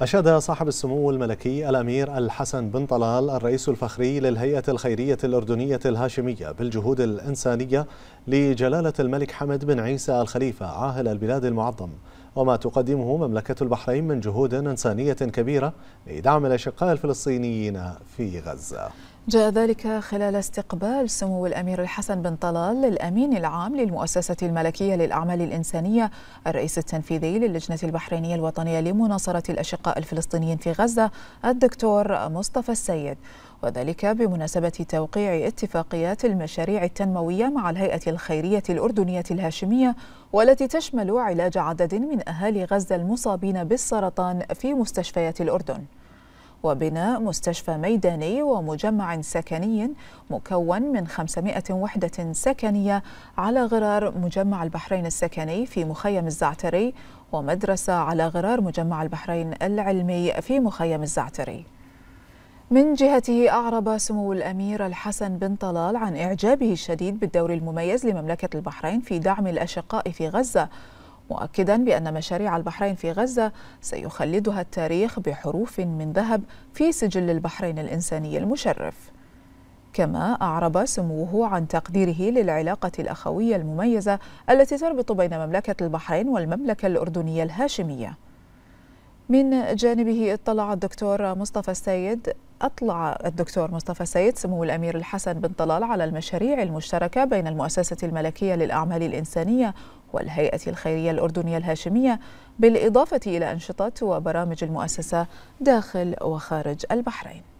أشاد صاحب السمو الملكي الأمير الحسن بن طلال الرئيس الفخري للهيئة الخيرية الأردنية الهاشمية بالجهود الإنسانية لجلالة الملك حمد بن عيسى الخليفة عاهل البلاد المعظم وما تقدمه مملكة البحرين من جهود إنسانية كبيرة لدعم الأشقاء الفلسطينيين في غزة جاء ذلك خلال استقبال سمو الأمير الحسن بن طلال الأمين العام للمؤسسة الملكية للأعمال الإنسانية الرئيس التنفيذي للجنة البحرينية الوطنية لمناصرة الأشقاء الفلسطينيين في غزة الدكتور مصطفى السيد وذلك بمناسبة توقيع اتفاقيات المشاريع التنموية مع الهيئة الخيرية الأردنية الهاشمية والتي تشمل علاج عدد من أهالي غزة المصابين بالسرطان في مستشفيات الأردن وبناء مستشفى ميداني ومجمع سكني مكون من 500 وحدة سكنية على غرار مجمع البحرين السكني في مخيم الزعتري ومدرسة على غرار مجمع البحرين العلمي في مخيم الزعتري من جهته أعرب سمو الأمير الحسن بن طلال عن إعجابه الشديد بالدور المميز لمملكة البحرين في دعم الأشقاء في غزة مؤكدا بأن مشاريع البحرين في غزة سيخلدها التاريخ بحروف من ذهب في سجل البحرين الإنساني المشرف كما أعرب سموه عن تقديره للعلاقة الأخوية المميزة التي تربط بين مملكة البحرين والمملكة الأردنية الهاشمية من جانبه اطلع الدكتور مصطفى السيد أطلع الدكتور مصطفى السيد سمو الأمير الحسن بن طلال على المشاريع المشتركة بين المؤسسة الملكية للأعمال الإنسانية والهيئة الخيرية الأردنية الهاشمية بالإضافة إلى أنشطة وبرامج المؤسسة داخل وخارج البحرين